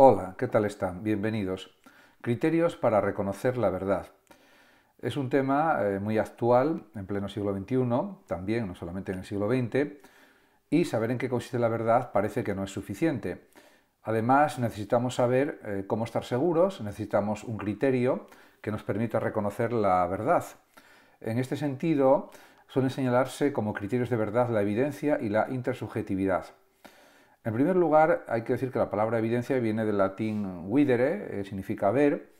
Hola, ¿qué tal están? Bienvenidos. Criterios para reconocer la verdad. Es un tema eh, muy actual en pleno siglo XXI, también no solamente en el siglo XX, y saber en qué consiste la verdad parece que no es suficiente. Además, necesitamos saber eh, cómo estar seguros, necesitamos un criterio que nos permita reconocer la verdad. En este sentido, suelen señalarse como criterios de verdad la evidencia y la intersubjetividad. En primer lugar, hay que decir que la palabra evidencia viene del latín videre, eh, significa ver,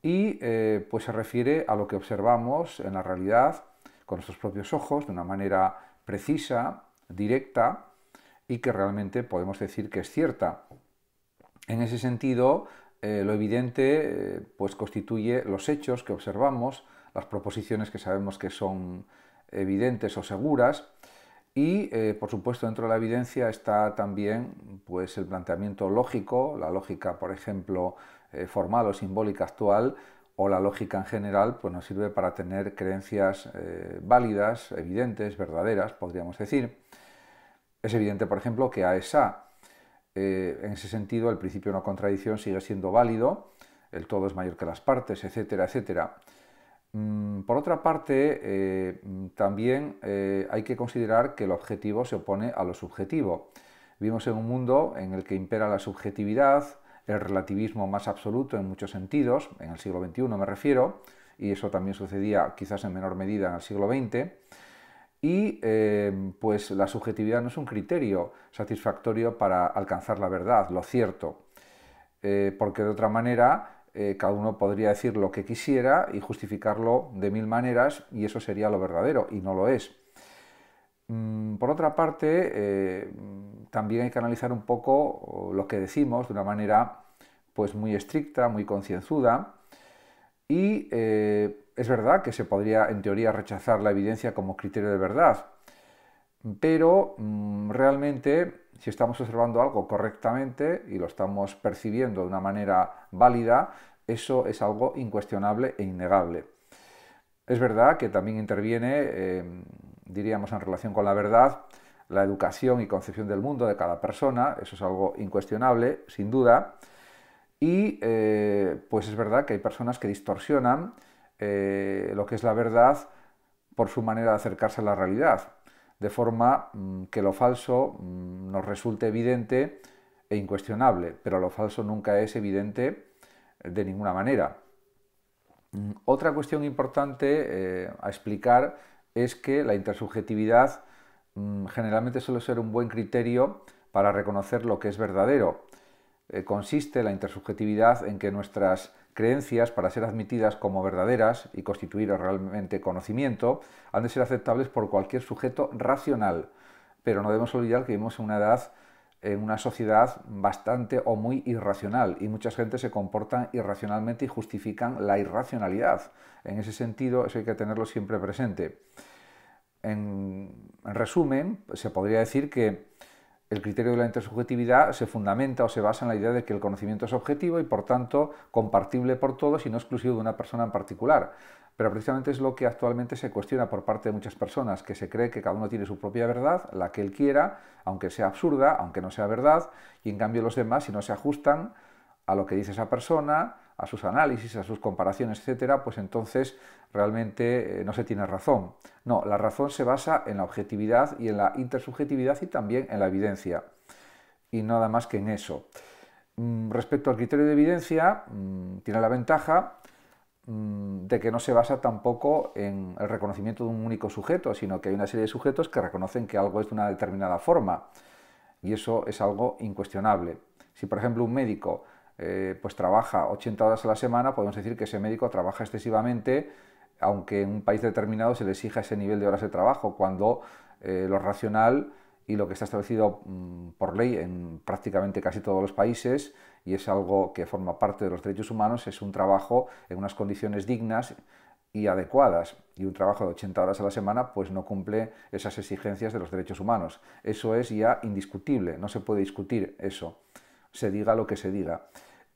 y eh, pues se refiere a lo que observamos en la realidad con nuestros propios ojos, de una manera precisa, directa, y que realmente podemos decir que es cierta. En ese sentido, eh, lo evidente pues constituye los hechos que observamos, las proposiciones que sabemos que son evidentes o seguras, y, eh, por supuesto, dentro de la evidencia está también pues, el planteamiento lógico, la lógica, por ejemplo, eh, formal o simbólica actual, o la lógica en general, pues nos sirve para tener creencias eh, válidas, evidentes, verdaderas, podríamos decir. Es evidente, por ejemplo, que A esa en ese sentido, el principio de una contradicción sigue siendo válido, el todo es mayor que las partes, etcétera, etcétera. Mm, por otra parte, eh, también eh, hay que considerar que el objetivo se opone a lo subjetivo. Vivimos en un mundo en el que impera la subjetividad, el relativismo más absoluto en muchos sentidos, en el siglo XXI me refiero, y eso también sucedía quizás en menor medida en el siglo XX, y eh, pues la subjetividad no es un criterio satisfactorio para alcanzar la verdad, lo cierto, porque de otra manera eh, cada uno podría decir lo que quisiera y justificarlo de mil maneras y eso sería lo verdadero y no lo es. Mm, por otra parte, eh, también hay que analizar un poco lo que decimos de una manera pues muy estricta, muy concienzuda y eh, es verdad que se podría en teoría rechazar la evidencia como criterio de verdad, pero mm, realmente si estamos observando algo correctamente y lo estamos percibiendo de una manera válida, eso es algo incuestionable e innegable. Es verdad que también interviene, em, diríamos en relación con la verdad, la educación y concepción del mundo de cada persona, eso es algo incuestionable, sin duda, y eh, pues es verdad que hay personas que distorsionan eh, lo que es la verdad por su manera de acercarse a la realidad de forma mm, que lo falso mm, nos resulte evidente e incuestionable, pero lo falso nunca es evidente eh, de ninguna manera. Mm, otra cuestión importante eh, a explicar es que la intersubjetividad generalmente suele ser un buen criterio para reconocer lo que es verdadero. Eh, consiste la intersubjetividad en que nuestras creencias, para ser admitidas como verdaderas y constituir realmente conocimiento, han de ser aceptables por cualquier sujeto racional. Pero no debemos olvidar que vivimos en una edad, en una sociedad bastante o muy irracional y mucha gente se comporta irracionalmente y justifican la irracionalidad. En ese sentido, eso hay que tenerlo siempre presente. en resumen, se podría decir que el criterio de la intersubjetividad se fundamenta o se basa en la idea de que el conocimiento es objetivo y por tanto compartible por todos y no exclusivo de una persona en particular. Pero precisamente es lo que actualmente se cuestiona por parte de muchas personas, que se cree que cada uno tiene su propia verdad, la que él quiera, aunque sea absurda, aunque no sea verdad, y en cambio los demás, si no se ajustan a lo que dice esa persona, a sus análisis, a sus comparaciones, etcétera, pues entonces realmente eh, no se tiene razón. No, la razón se basa en la objetividad y en la intersubjetividad y también en la evidencia. Y nada más que en eso. Mm, respecto al criterio de evidencia, mm, tiene la ventaja mm, de que no se basa tampoco en el reconocimiento de un único sujeto, sino que hay una serie de sujetos que reconocen que algo es de una determinada forma. Y eso es algo incuestionable. Si, por ejemplo, un médico eh, pues trabaja 80 horas a la semana, podemos decir que ese médico trabaja excesivamente, aunque en un país determinado se le exija ese nivel de horas de trabajo, cuando eh, lo racional y lo que está establecido mm, por ley en prácticamente casi todos los países, y es algo que forma parte de los derechos humanos, es un trabajo en unas condiciones dignas y adecuadas, y un trabajo de 80 horas a la semana, pues no cumple esas exigencias de los derechos humanos. Eso es ya indiscutible, no se puede discutir eso, se diga lo que se diga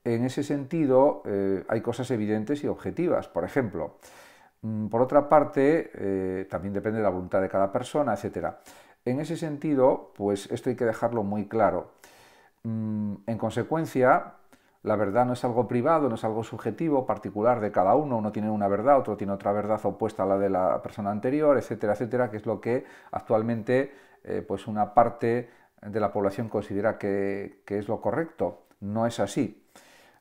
en ese sentido eh, hay cosas evidentes y objetivas. Por ejemplo, mm, por otra parte, eh, también depende de la voluntad de cada persona, etc. En ese sentido, pues esto hay que dejarlo muy claro. Mm, en consecuencia, la verdad no es algo privado, no es algo subjetivo, particular de cada uno. Uno tiene una verdad, otro tiene otra verdad opuesta a la de la persona anterior, etcétera, etcétera, que es lo que actualmente eh, pues una parte de la población considera que es lo correcto. No es así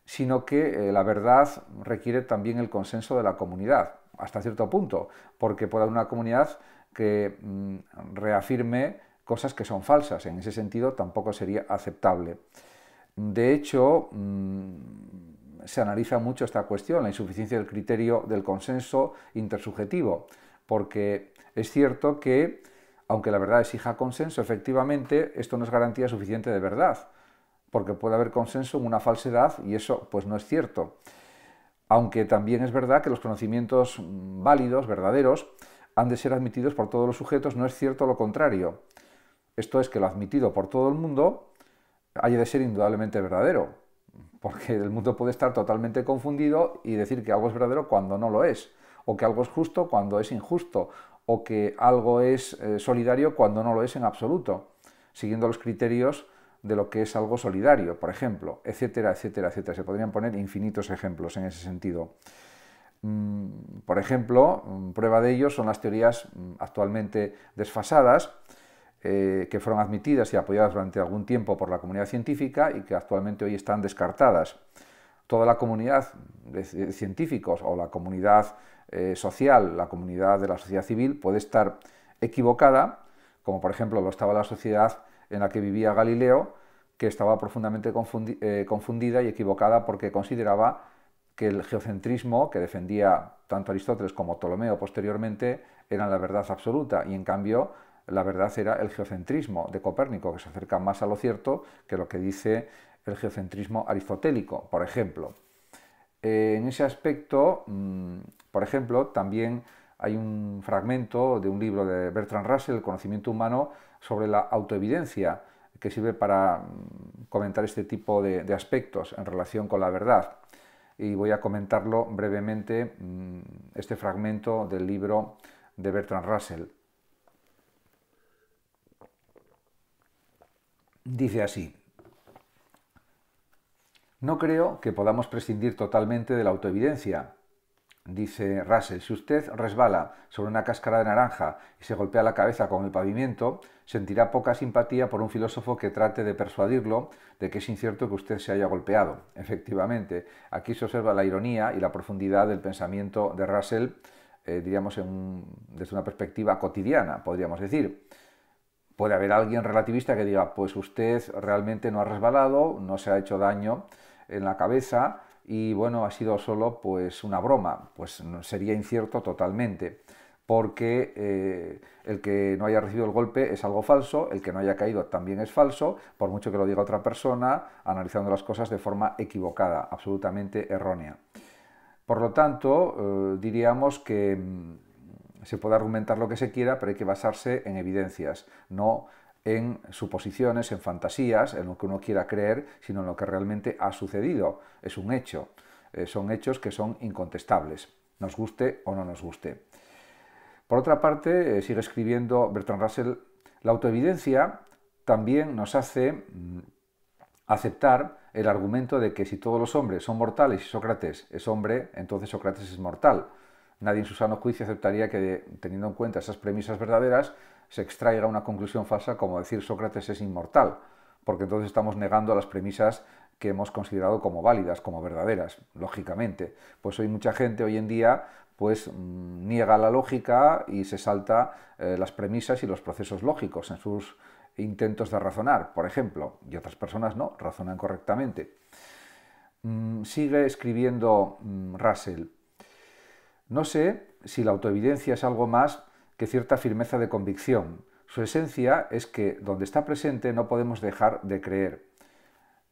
sino que eh, la verdad requiere también el consenso de la comunidad, hasta cierto punto, porque puede haber una comunidad que mm, reafirme cosas que son falsas. En ese sentido, tampoco sería aceptable. De hecho, mm, se analiza mucho esta cuestión, la insuficiencia del criterio del consenso intersubjetivo, porque es cierto que, aunque la verdad exija consenso, efectivamente, esto no es garantía suficiente de verdad porque puede haber consenso en una falsedad y eso pues no es cierto. Aunque también es verdad que los conocimientos válidos, verdaderos, han de ser admitidos por todos los sujetos, no es cierto lo contrario. Esto es que lo admitido por todo el mundo haya de ser indudablemente verdadero, porque el mundo puede estar totalmente confundido y decir que algo es verdadero cuando no lo es, o que algo es justo cuando es injusto, o que algo es eh, solidario cuando no lo es en absoluto, siguiendo los criterios de lo que es algo solidario, por ejemplo, etcétera, etcétera, etcétera. Se podrían poner infinitos ejemplos en ese sentido. Mm, por ejemplo, mm, prueba de ello son las teorías mm, actualmente desfasadas, eh, que fueron admitidas y apoyadas durante algún tiempo por la comunidad científica y que actualmente hoy están descartadas. Toda la comunidad de científicos o la comunidad eh, social, la comunidad de la sociedad civil, puede estar equivocada, como por ejemplo lo estaba la sociedad en la que vivía Galileo, que estaba profundamente eh, confundida y equivocada porque consideraba que el geocentrismo que defendía tanto Aristóteles como Ptolomeo posteriormente era la verdad absoluta y en cambio la verdad era el geocentrismo de Copérnico, que se acerca más a lo cierto que lo que dice el geocentrismo aristotélico, por ejemplo. Eh, en ese aspecto, mm, por ejemplo, también hay un fragmento de un libro de Bertrand Russell, El conocimiento humano, sobre la autoevidencia que sirve para mm, comentar este tipo de, aspectos en relación con la verdad. Y voy a comentarlo brevemente mm, este fragmento del libro de Bertrand Russell. Dice así, no creo que podamos prescindir totalmente de la autoevidencia, Dice Russell, si usted resbala sobre una cáscara de naranja y se golpea la cabeza con el pavimento, sentirá poca simpatía por un filósofo que trate de persuadirlo de que es incierto que usted se haya golpeado. Efectivamente, aquí se observa la ironía y la profundidad del pensamiento de Russell, eh, diríamos desde una perspectiva cotidiana, podríamos decir. Puede haber alguien relativista que diga, pues usted realmente no ha resbalado, no se ha hecho daño en la cabeza, y bueno, ha sido solo pues una broma, pues sería incierto totalmente, porque eh, el que no haya recibido el golpe es algo falso, el que no haya caído también es falso, por mucho que lo diga otra persona, analizando las cosas de forma equivocada, absolutamente errónea. Por lo tanto, eh, diríamos que mm, se puede argumentar lo que se quiera, pero hay que basarse en evidencias, no en suposiciones, en fantasías, en lo que uno quiera creer, sino en lo que realmente ha sucedido. Es un hecho. Eh, son hechos que son incontestables, nos guste o no nos guste. Por otra parte, eh, sigue escribiendo Bertrand Russell, la autoevidencia también nos hace mm, aceptar el argumento de que si todos los hombres son mortales y Sócrates es hombre, entonces Sócrates es mortal. Nadie en su sano juicio aceptaría que, teniendo en cuenta esas premisas verdaderas, se extraiga una conclusión falsa como decir Sócrates es inmortal, porque entonces estamos negando las premisas que hemos considerado como válidas, como verdaderas, lógicamente. Pues hoy mucha gente hoy en día pues mm, niega la lógica y se salta eh, las premisas y los procesos lógicos en sus intentos de razonar, por ejemplo, y otras personas no, razonan correctamente. Mm, sigue escribiendo mm, Russell. No sé si la autoevidencia es algo más que cierta firmeza de convicción. Su esencia es que donde está presente no podemos dejar de creer.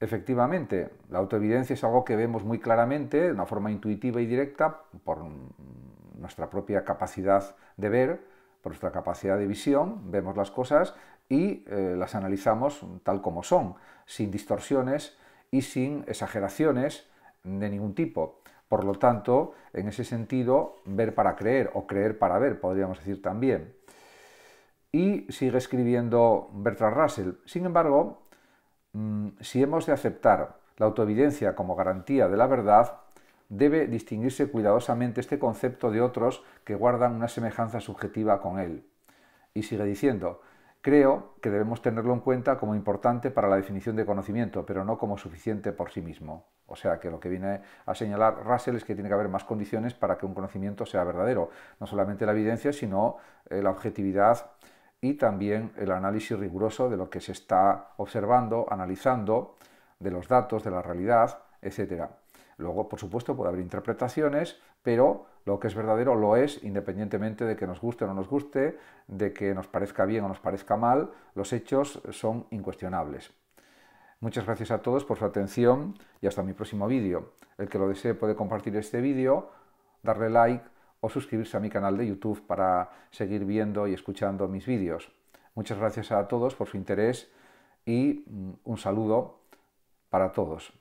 Efectivamente, la autoevidencia es algo que vemos muy claramente, de una forma intuitiva y directa, por nuestra propia capacidad de ver, por nuestra capacidad de visión, vemos las cosas y eh, las analizamos tal como son, sin distorsiones y sin exageraciones de ningún tipo. Por lo tanto, en ese sentido, ver para creer o creer para ver, podríamos decir también. Y sigue escribiendo Bertrand Russell. Sin embargo, mm, si hemos de aceptar la autoevidencia como garantía de la verdad, debe distinguirse cuidadosamente este concepto de otros que guardan una semejanza subjetiva con él. Y sigue diciendo, creo que debemos tenerlo en cuenta como importante para la definición de conocimiento, pero no como suficiente por sí mismo. O sea que lo que viene a señalar Russell es que tiene que haber más condiciones para que un conocimiento sea verdadero, no solamente la evidencia, sino eh, la objetividad y también el análisis riguroso de lo que se está observando, analizando, de los datos, de la realidad, etc. Luego, por supuesto, puede haber interpretaciones, pero lo que es verdadero lo es independientemente de que nos guste o no nos guste, de que nos parezca bien o nos parezca mal, los hechos son incuestionables. Muchas gracias a todos por su atención y hasta mi próximo vídeo. El que lo desee puede compartir este vídeo, darle like o suscribirse a mi canal de YouTube para seguir viendo y escuchando mis vídeos. Muchas gracias a todos por su interés y mm, un saludo para todos.